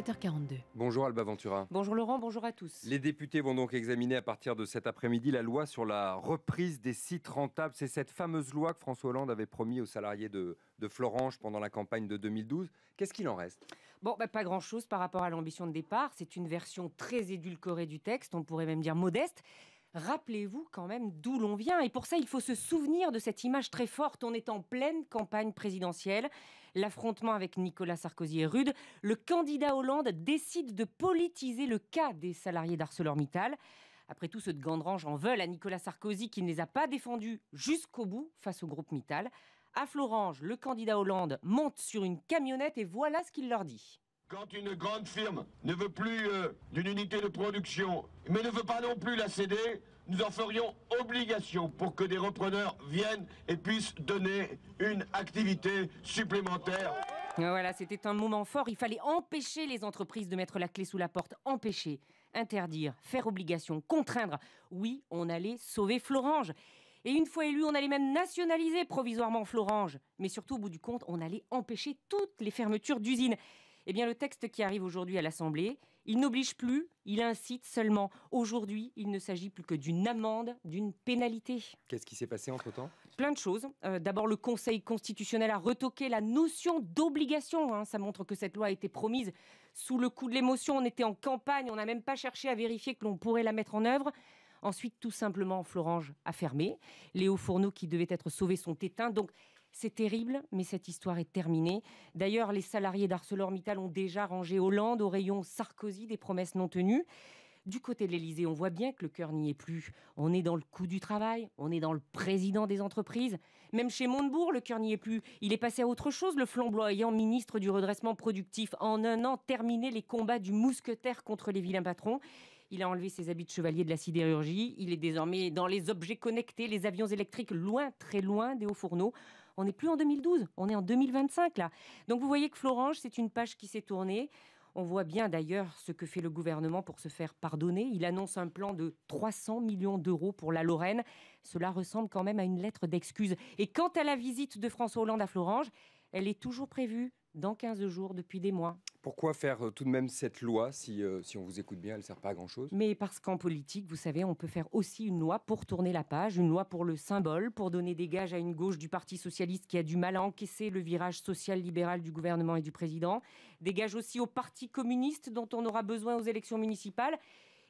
7h42. Bonjour Alba Ventura. Bonjour Laurent, bonjour à tous. Les députés vont donc examiner à partir de cet après-midi la loi sur la reprise des sites rentables. C'est cette fameuse loi que François Hollande avait promis aux salariés de, Florange pendant la campagne de 2012. Qu'est-ce qu'il en reste Bon, bah, pas grand-chose par rapport à l'ambition de départ. C'est une version très édulcorée du texte, on pourrait même dire modeste rappelez-vous quand même d'où l'on vient. Et pour ça, il faut se souvenir de cette image très forte. On est en pleine campagne présidentielle. L'affrontement avec Nicolas Sarkozy est rude. Le candidat Hollande décide de politiser le cas des salariés d'ArcelorMittal. Après tout, ceux de Gandrange en veulent à Nicolas Sarkozy qui ne les a pas défendus jusqu'au bout face au groupe Mittal. À Florange, le candidat Hollande monte sur une camionnette et voilà ce qu'il leur dit. Quand une grande firme ne veut plus euh, d'une unité de production, mais ne veut pas non plus la céder, nous en ferions obligation pour que des repreneurs viennent et puissent donner une activité supplémentaire. Voilà, c'était un moment fort. Il fallait empêcher les entreprises de mettre la clé sous la porte. Empêcher, interdire, faire obligation, contraindre. Oui, on allait sauver Florange. Et une fois élu, on allait même nationaliser provisoirement Florange. Mais surtout, au bout du compte, on allait empêcher toutes les fermetures d'usines. Eh bien, le texte qui arrive aujourd'hui à l'Assemblée, il n'oblige plus, il incite seulement. Aujourd'hui, il ne s'agit plus que d'une amende, d'une pénalité. Qu'est-ce qui s'est passé entre-temps Plein de choses. Euh, d'abord, le Conseil constitutionnel a retoqué la notion d'obligation. Hein. Ça montre que cette loi a été promise sous le coup de l'émotion. On était en campagne, on n'a même pas cherché à vérifier que l'on pourrait la mettre en œuvre. Ensuite, tout simplement, Florange a fermé. Léo Fourneau, qui devait être sauvé, sont éteints. Donc, c'est terrible, mais cette histoire est terminée. D'ailleurs, les salariés d'ArcelorMittal ont déjà rangé Hollande au rayon Sarkozy des promesses non tenues. Du côté de l'Elysée, on voit bien que le cœur n'y est plus. On est dans le coup du travail, on est dans le président des entreprises. Même chez Montebourg, le cœur n'y est plus. Il est passé à autre chose, le flamboyant ministre du redressement productif. En un an, terminé les combats du mousquetaire contre les vilains patrons. Il a enlevé ses habits de chevalier de la sidérurgie. Il est désormais dans les objets connectés, les avions électriques, loin, très loin des hauts fourneaux. On n'est plus en 2012, on est en 2025 là. Donc vous voyez que Florange, c'est une page qui s'est tournée. On voit bien d'ailleurs ce que fait le gouvernement pour se faire pardonner. Il annonce un plan de 300 millions d'euros pour la Lorraine. Cela ressemble quand même à une lettre d'excuse. Et quant à la visite de François Hollande à Florange, elle est toujours prévue dans 15 jours depuis des mois. Pourquoi faire euh, tout de même cette loi si, euh, si on vous écoute bien, elle ne sert pas à grand-chose Mais parce qu'en politique, vous savez, on peut faire aussi une loi pour tourner la page, une loi pour le symbole, pour donner des gages à une gauche du Parti socialiste qui a du mal à encaisser le virage social-libéral du gouvernement et du président, des gages aussi au Parti communiste dont on aura besoin aux élections municipales.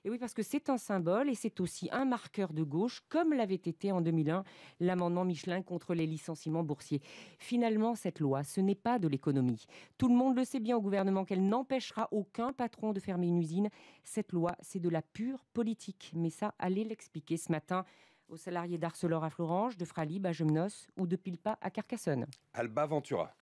Et oui, parce que c'est un symbole et c'est aussi un marqueur de gauche, comme l'avait été en 2001 l'amendement Michelin contre les licenciements boursiers. Finalement, cette loi, ce n'est pas de l'économie. Tout le monde le sait bien au gouvernement qu'elle n'empêchera aucun patron de fermer une usine. Cette loi, c'est de la pure politique. Mais ça, allez l'expliquer ce matin aux salariés d'Arcelor à Florange, de Fralib à Gemnos ou de Pilpa à Carcassonne. Alba Ventura.